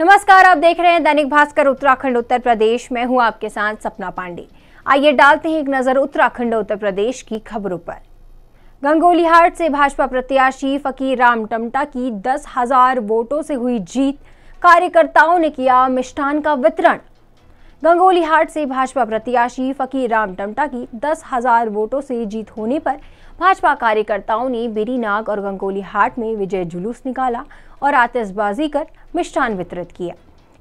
नमस्कार आप देख रहे हैं दैनिक भास्कर उत्तराखंड उत्तर प्रदेश मैं हूं आपके साथ सपना पांडे आइए डालते हैं एक नजर उत्तराखंड उत्तर प्रदेश की खबरों पर गंगोलीहाट से भाजपा प्रत्याशी फकीर राम टमटा की दस हजार वोटों से हुई जीत कार्यकर्ताओं ने किया मिष्ठान का वितरण गंगोली हाट से भाजपा प्रत्याशी फकीर राम टमटा की दस हजार वोटों से जीत होने पर भाजपा कार्यकर्ताओं ने बेरीनाग और गंगोली हाट में विजय जुलूस निकाला और आतिशबाजी कर मिष्ठान वितरित किया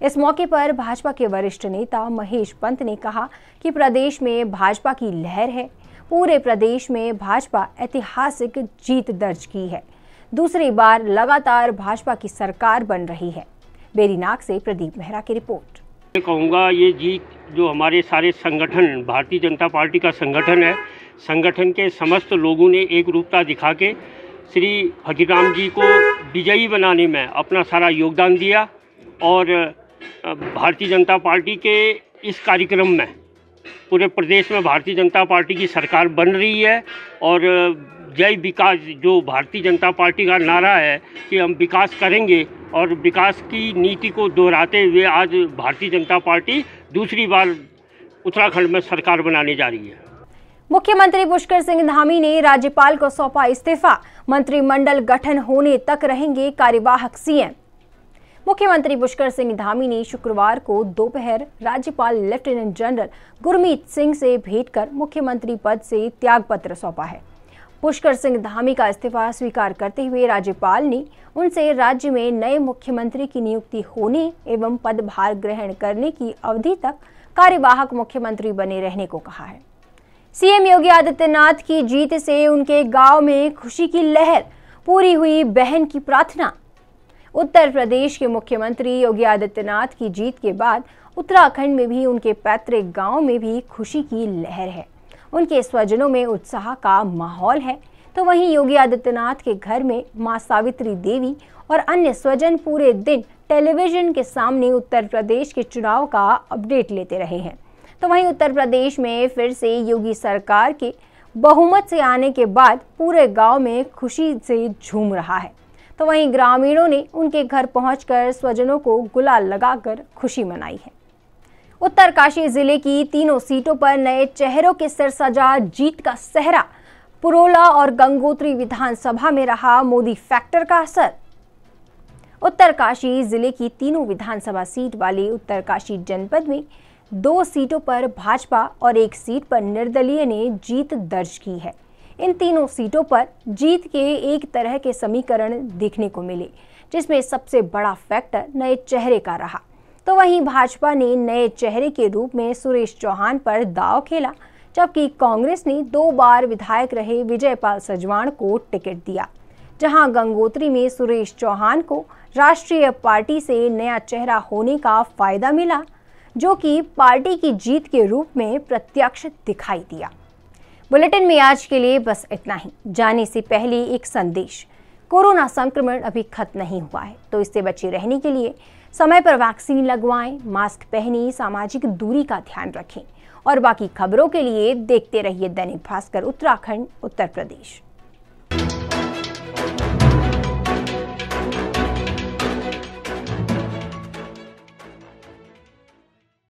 इस मौके पर भाजपा के वरिष्ठ नेता महेश पंत ने कहा कि प्रदेश में भाजपा की लहर है पूरे प्रदेश में भाजपा ऐतिहासिक जीत दर्ज की है दूसरी बार लगातार भाजपा की सरकार बन रही है बेरीनाग से प्रदीप मेहरा की रिपोर्ट मैं कहूँगा ये जीत जो हमारे सारे संगठन भारतीय जनता पार्टी का संगठन है संगठन के समस्त लोगों ने एक रूपता दिखा के श्री हकीराम जी को विजयी बनाने में अपना सारा योगदान दिया और भारतीय जनता पार्टी के इस कार्यक्रम में पूरे प्रदेश में भारतीय जनता पार्टी की सरकार बन रही है और जय विकास जो भारतीय जनता पार्टी का नारा है कि हम विकास करेंगे और विकास की नीति को दोहराते हुए आज भारतीय जनता पार्टी दूसरी बार उत्तराखंड में सरकार बनाने जा रही है मुख्यमंत्री पुष्कर सिंह धामी ने राज्यपाल को सौंपा इस्तीफा मंत्रिमंडल गठन होने तक रहेंगे कार्यवाहक सीएम मुख्यमंत्री पुष्कर सिंह धामी ने शुक्रवार को दोपहर राज्यपाल लेफ्टिनेंट जनरल गुरमीत सिंह से भेंट कर मुख्यमंत्री पद से त्याग पत्र सौंपा है पुष्कर सिंह धामी का इस्तीफा स्वीकार करते हुए राज्यपाल ने उनसे राज्य में नए मुख्यमंत्री की नियुक्ति होने एवं पदभार ग्रहण करने की अवधि तक कार्यवाहक मुख्यमंत्री बने रहने को कहा है सीएम योगी आदित्यनाथ की जीत से उनके गांव में खुशी की लहर पूरी हुई बहन की प्रार्थना उत्तर प्रदेश के मुख्यमंत्री योगी आदित्यनाथ की जीत के बाद उत्तराखंड में भी उनके पैतृक गांव में भी खुशी की लहर है उनके स्वजनों में उत्साह का माहौल है तो वहीं योगी आदित्यनाथ के घर में मां सावित्री देवी और अन्य स्वजन पूरे दिन टेलीविजन के सामने उत्तर प्रदेश के चुनाव का अपडेट लेते रहे हैं तो वहीं उत्तर प्रदेश में फिर से योगी सरकार के बहुमत से आने के बाद पूरे गांव में खुशी से झूम रहा है तो वहीं ग्रामीणों ने उनके घर पहुंचकर स्वजनों को गुलाल लगाकर खुशी मनाई है उत्तरकाशी जिले की तीनों सीटों पर नए चेहरों के सिर सजा जीत का सहरा पुरोला और गंगोत्री विधानसभा में रहा मोदी फैक्टर का असर उत्तरकाशी जिले की तीनों विधानसभा सीट वाली उत्तरकाशी जनपद में दो सीटों पर भाजपा और एक सीट पर निर्दलीय ने जीत दर्ज की है इन तीनों सीटों पर जीत के एक तरह के समीकरण देखने को मिले जिसमें सबसे बड़ा फैक्टर नए चेहरे का रहा तो वहीं भाजपा ने नए चेहरे के रूप में सुरेश चौहान पर दाव खेला जबकि कांग्रेस ने दो बार विधायक रहे विजयपाल सजवाण को टिकट दिया जहां गंगोत्री में सुरेश चौहान को राष्ट्रीय पार्टी से नया चेहरा होने का फायदा मिला जो कि पार्टी की जीत के रूप में प्रत्यक्ष दिखाई दिया बुलेटिन में आज के लिए बस इतना ही जाने से पहले एक संदेश कोरोना संक्रमण अभी खत्म नहीं हुआ है तो इससे बचे रहने के लिए समय पर वैक्सीन लगवाएं मास्क पहने सामाजिक दूरी का ध्यान रखें और बाकी खबरों के लिए देखते रहिए दैनिक भास्कर उत्तराखंड उत्तर प्रदेश